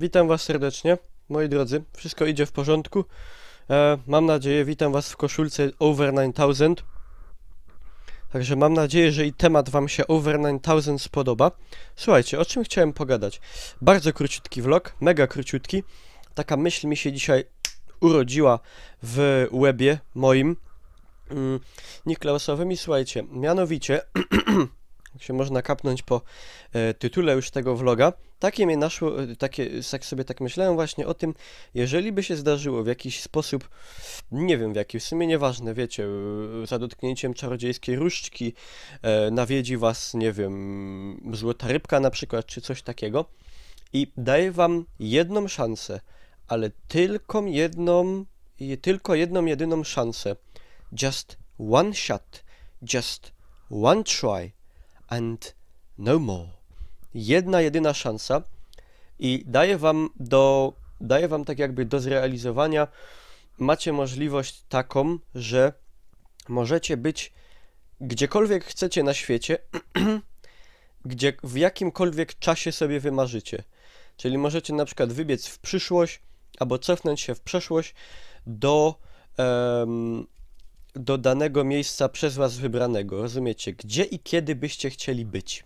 Witam Was serdecznie, moi drodzy. Wszystko idzie w porządku. E, mam nadzieję, witam Was w koszulce Over 9000. Także mam nadzieję, że i temat Wam się Over 9000 spodoba. Słuchajcie, o czym chciałem pogadać? Bardzo króciutki vlog, mega króciutki. Taka myśl mi się dzisiaj urodziła w webie moim mm, I Słuchajcie, mianowicie jak się można kapnąć po e, tytule już tego vloga. Takie mnie naszło, e, takie, tak sobie tak myślałem właśnie o tym, jeżeli by się zdarzyło w jakiś sposób, nie wiem w jaki, w sumie nieważne, wiecie, e, za dotknięciem czarodziejskiej różdżki e, nawiedzi was, nie wiem, złota rybka na przykład, czy coś takiego i daję wam jedną szansę, ale tylko jedną, tylko jedną jedyną szansę. Just one shot, just one try and no more. Jedna jedyna szansa i daje wam do, daje wam tak jakby do zrealizowania, macie możliwość taką, że możecie być gdziekolwiek chcecie na świecie, gdzie w jakimkolwiek czasie sobie wymarzycie. Czyli możecie na przykład wybiec w przyszłość albo cofnąć się w przeszłość do um, do danego miejsca przez Was wybranego. Rozumiecie? Gdzie i kiedy byście chcieli być?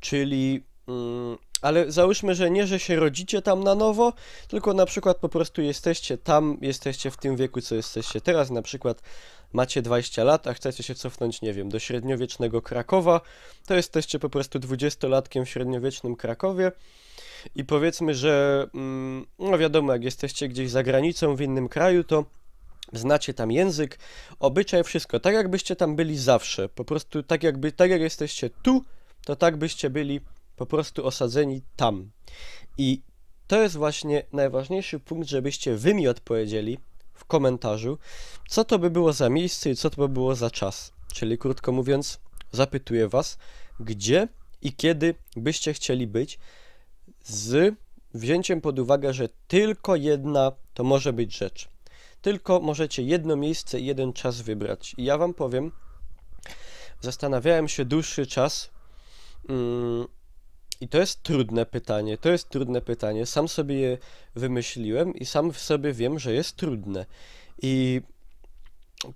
Czyli. Mm, ale załóżmy, że nie, że się rodzicie tam na nowo, tylko na przykład po prostu jesteście tam, jesteście w tym wieku, co jesteście teraz. Na przykład macie 20 lat, a chcecie się cofnąć, nie wiem, do średniowiecznego Krakowa, to jesteście po prostu 20-latkiem w średniowiecznym Krakowie. I powiedzmy, że, mm, no wiadomo, jak jesteście gdzieś za granicą, w innym kraju, to Znacie tam język, obyczaj, wszystko. Tak jakbyście tam byli zawsze. Po prostu tak jakby, tak jak jesteście tu, to tak byście byli po prostu osadzeni tam. I to jest właśnie najważniejszy punkt, żebyście wy mi odpowiedzieli w komentarzu, co to by było za miejsce i co to by było za czas. Czyli krótko mówiąc, zapytuję was, gdzie i kiedy byście chcieli być z wzięciem pod uwagę, że tylko jedna to może być rzecz tylko możecie jedno miejsce i jeden czas wybrać. I ja Wam powiem, zastanawiałem się dłuższy czas mm, i to jest trudne pytanie, to jest trudne pytanie. Sam sobie je wymyśliłem i sam w sobie wiem, że jest trudne. I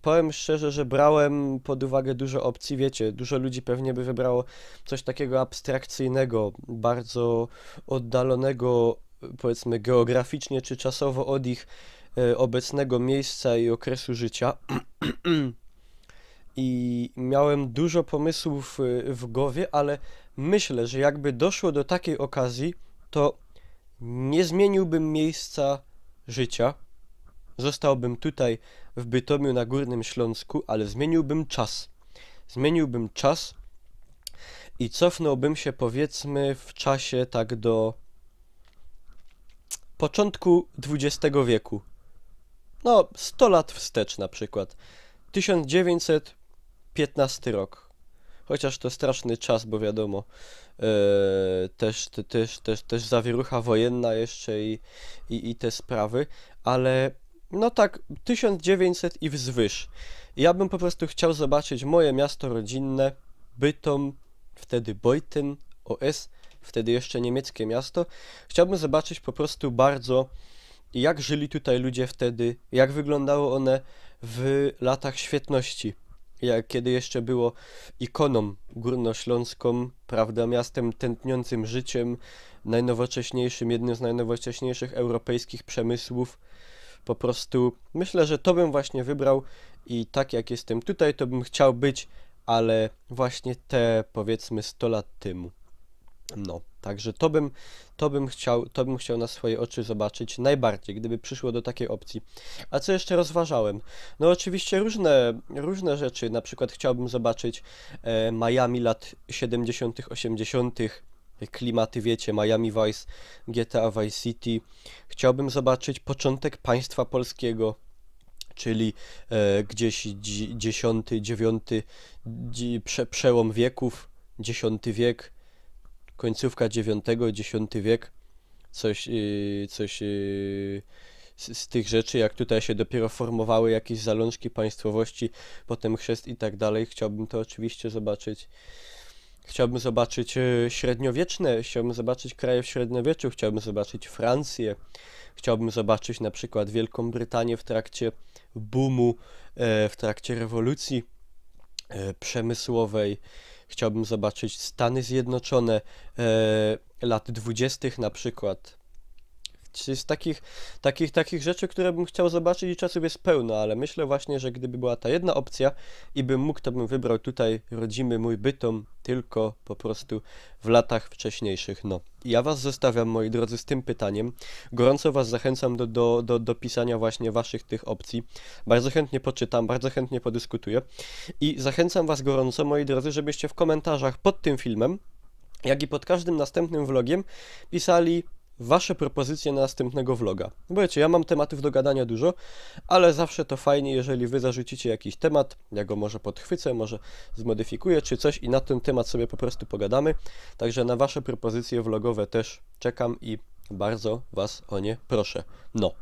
powiem szczerze, że brałem pod uwagę dużo opcji, wiecie, dużo ludzi pewnie by wybrało coś takiego abstrakcyjnego, bardzo oddalonego, powiedzmy geograficznie czy czasowo od ich E, obecnego miejsca i okresu życia. I miałem dużo pomysłów e, w głowie, ale myślę, że jakby doszło do takiej okazji, to nie zmieniłbym miejsca życia. Zostałbym tutaj w Bytomiu na Górnym Śląsku, ale zmieniłbym czas. Zmieniłbym czas i cofnąłbym się powiedzmy w czasie tak do początku XX wieku no 100 lat wstecz na przykład. 1915 rok. Chociaż to straszny czas, bo wiadomo, yy, też, też, też, też zawierucha wojenna jeszcze i, i, i te sprawy, ale no tak, 1900 i wzwyż. Ja bym po prostu chciał zobaczyć moje miasto rodzinne, Bytom, wtedy Beuthen, OS, wtedy jeszcze niemieckie miasto. Chciałbym zobaczyć po prostu bardzo jak żyli tutaj ludzie wtedy, jak wyglądały one w latach świetności, jak kiedy jeszcze było ikoną górnośląską, prawda, miastem tętniącym życiem, najnowocześniejszym, jednym z najnowocześniejszych europejskich przemysłów. Po prostu myślę, że to bym właśnie wybrał i tak jak jestem tutaj, to bym chciał być, ale właśnie te powiedzmy 100 lat temu. No. Także to bym, to bym, chciał, to bym chciał na swoje oczy zobaczyć najbardziej, gdyby przyszło do takiej opcji. A co jeszcze rozważałem? No oczywiście różne, różne rzeczy, na przykład chciałbym zobaczyć e, Miami lat 70., 80., klimaty, wiecie, Miami Vice, GTA Vice City. Chciałbym zobaczyć początek państwa polskiego, czyli e, gdzieś dziesiąty, dziewiąty, przełom wieków, dziesiąty wiek, końcówka IX, X wiek, coś, y, coś y, z, tych rzeczy, jak tutaj się dopiero formowały jakieś zalążki państwowości, potem chrzest i tak dalej. Chciałbym to oczywiście zobaczyć. Chciałbym zobaczyć y, średniowieczne, chciałbym zobaczyć kraje w średniowieczu, chciałbym zobaczyć Francję, chciałbym zobaczyć na przykład Wielką Brytanię w trakcie boomu, e, w trakcie rewolucji e, przemysłowej. Chciałbym zobaczyć Stany Zjednoczone e, lat 20. na przykład. Czyli z takich, takich, takich rzeczy, które bym chciał zobaczyć i czasów jest pełno, ale myślę właśnie, że gdyby była ta jedna opcja i bym mógł, to bym wybrał tutaj rodzimy mój bytom, tylko po prostu w latach wcześniejszych. No. Ja Was zostawiam, moi drodzy, z tym pytaniem. Gorąco Was zachęcam do, do, do, do pisania właśnie Waszych tych opcji. Bardzo chętnie poczytam, bardzo chętnie podyskutuję. I zachęcam Was gorąco, moi drodzy, żebyście w komentarzach pod tym filmem jak i pod każdym następnym vlogiem pisali Wasze propozycje na następnego vloga. No bo wiecie, ja mam tematów do gadania dużo, ale zawsze to fajnie, jeżeli Wy zarzucicie jakiś temat, ja go może podchwycę, może zmodyfikuję czy coś i na ten temat sobie po prostu pogadamy. Także na Wasze propozycje vlogowe też czekam i bardzo Was o nie proszę. No.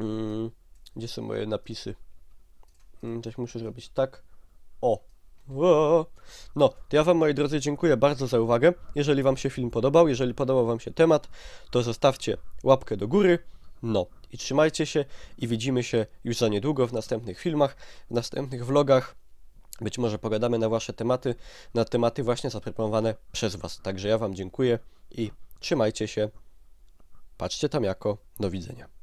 Mm, gdzie są moje napisy? Mm, coś muszę zrobić tak. O. o. No, to ja Wam, moi drodzy, dziękuję bardzo za uwagę. Jeżeli Wam się film podobał, jeżeli podobał Wam się temat, to zostawcie łapkę do góry. No, i trzymajcie się i widzimy się już za niedługo w następnych filmach, w następnych vlogach. Być może pogadamy na Wasze tematy, na tematy właśnie zaproponowane przez Was. Także ja Wam dziękuję i trzymajcie się. Patrzcie tam jako. Do widzenia.